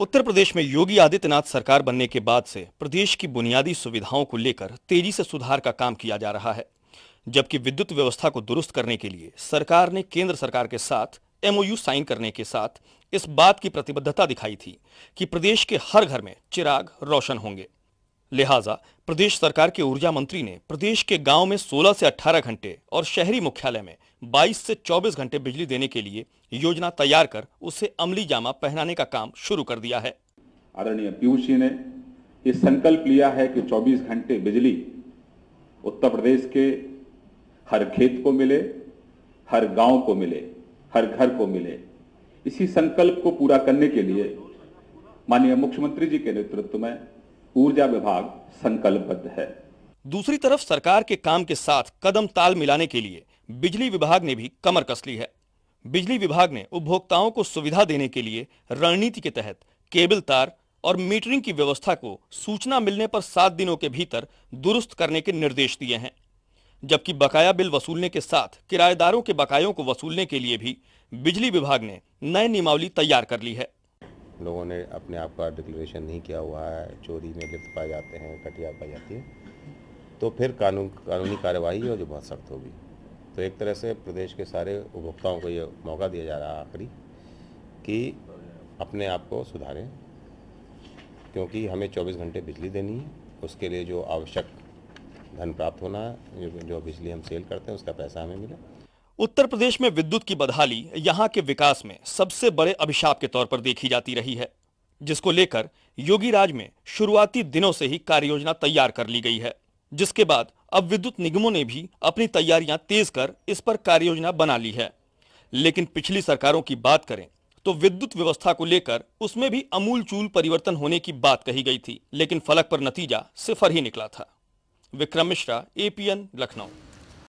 उत्तर प्रदेश में योगी आदित्यनाथ सरकार बनने के बाद से प्रदेश की बुनियादी सुविधाओं को लेकर तेजी से सुधार का काम किया जा रहा है जबकि विद्युत व्यवस्था को दुरुस्त करने के लिए सरकार ने केंद्र सरकार के साथ एमओयू साइन करने के साथ इस बात की प्रतिबद्धता दिखाई थी कि प्रदेश के हर घर में चिराग रोशन होंगे लिहाजा प्रदेश सरकार के ऊर्जा मंत्री ने प्रदेश के गांव में 16 से 18 घंटे और शहरी मुख्यालय में 22 से 24 घंटे बिजली देने के लिए योजना तैयार कर उसे अमली जामा पहनाने का काम शुरू कर दिया है आदरणीय पीयूष जी ने ये संकल्प लिया है कि 24 घंटे बिजली उत्तर प्रदेश के हर खेत को मिले हर गांव को मिले हर घर को मिले इसी संकल्प को पूरा करने के लिए माननीय मुख्यमंत्री जी के नेतृत्व में ऊर्जा विभाग संकल्पबद्ध है दूसरी तरफ सरकार के काम के साथ कदम ताल मिलाने के लिए बिजली विभाग ने भी कमर कस ली है बिजली विभाग ने उपभोक्ताओं को सुविधा देने के लिए रणनीति के तहत केबल तार और मीटरिंग की व्यवस्था को सूचना मिलने पर सात दिनों के भीतर दुरुस्त करने के निर्देश दिए हैं जबकि बकाया बिल वसूलने के साथ किराएदारों के बकायों को वसूलने के लिए भी बिजली विभाग ने नए नियमावली तैयार कर ली है लोगों ने अपने आप का डिक्लेरेशन नहीं किया हुआ है चोरी में लिप्त पाए जाते हैं कटिया पाई जाती है तो फिर कानून कानूनी कार्यवाही है जो बहुत सख्त होगी तो एक तरह से प्रदेश के सारे उपभोक्ताओं को ये मौका दिया जा रहा है आखिरी कि अपने आप को सुधारें क्योंकि हमें 24 घंटे बिजली देनी है उसके लिए जो आवश्यक धन प्राप्त होना है जो बिजली हम सेल करते हैं उसका पैसा हमें मिले उत्तर प्रदेश में विद्युत की बदहाली यहाँ के विकास में सबसे बड़े अभिशाप के तौर पर देखी जाती रही है जिसको लेकर योगी राज में शुरुआती दिनों से ही कार्य योजना तैयार कर ली गई है जिसके बाद अब विद्युत निगमों ने भी अपनी तैयारियां तेज कर इस पर कार्य योजना बना ली है लेकिन पिछली सरकारों की बात करें तो विद्युत व्यवस्था को लेकर उसमें भी अमूल चूल परिवर्तन होने की बात कही गई थी लेकिन फलक पर नतीजा सिफर ही निकला था विक्रम मिश्रा एपीएन लखनऊ